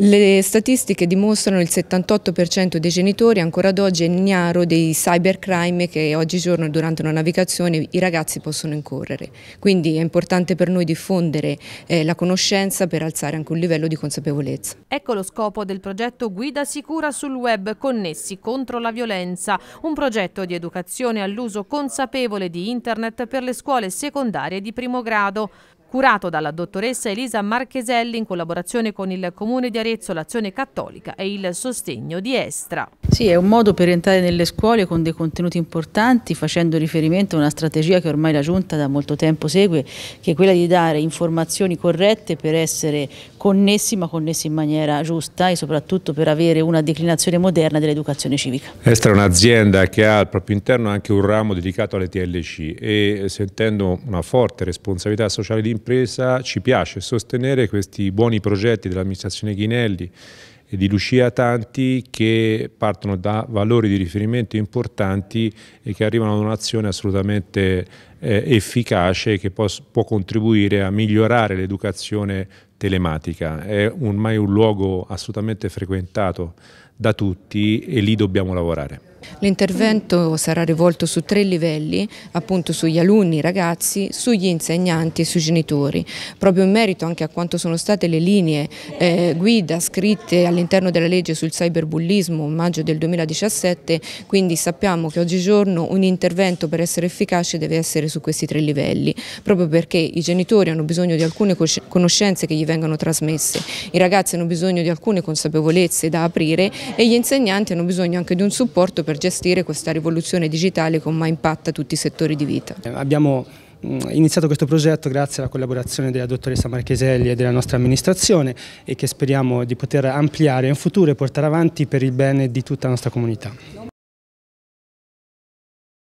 Le statistiche dimostrano il 78% dei genitori ancora ad oggi è ignaro dei cybercrime che oggigiorno durante una navigazione i ragazzi possono incorrere. Quindi è importante per noi diffondere eh, la conoscenza per alzare anche un livello di consapevolezza. Ecco lo scopo del progetto Guida Sicura sul web connessi contro la violenza, un progetto di educazione all'uso consapevole di internet per le scuole secondarie di primo grado curato dalla dottoressa Elisa Marcheselli in collaborazione con il Comune di Arezzo, l'Azione Cattolica e il sostegno di Estra. Sì, è un modo per entrare nelle scuole con dei contenuti importanti facendo riferimento a una strategia che ormai la Giunta da molto tempo segue, che è quella di dare informazioni corrette per essere connessi ma connessi in maniera giusta e soprattutto per avere una declinazione moderna dell'educazione civica. Estra è un'azienda che ha al proprio interno anche un ramo dedicato alle TLC e sentendo una forte responsabilità sociale d'impresa ci piace sostenere questi buoni progetti dell'amministrazione Ghinelli e di Lucia Tanti che partono da valori di riferimento importanti e che arrivano ad un'azione assolutamente eh, efficace che può, può contribuire a migliorare l'educazione telematica. È ormai un luogo assolutamente frequentato da tutti e lì dobbiamo lavorare. L'intervento sarà rivolto su tre livelli, appunto sugli alunni, ragazzi, sugli insegnanti e sui genitori, proprio in merito anche a quanto sono state le linee eh, guida scritte all'interno della legge sul cyberbullismo maggio del 2017, quindi sappiamo che oggigiorno un intervento per essere efficace deve essere su questi tre livelli, proprio perché i genitori hanno bisogno di alcune conoscenze che gli vengano trasmesse, i ragazzi hanno bisogno di alcune consapevolezze da aprire e gli insegnanti hanno bisogno anche di un supporto per gestire questa rivoluzione digitale che ormai impatta tutti i settori di vita. Eh, abbiamo mm, iniziato questo progetto grazie alla collaborazione della dottoressa Marcheselli e della nostra amministrazione e che speriamo di poter ampliare in futuro e portare avanti per il bene di tutta la nostra comunità.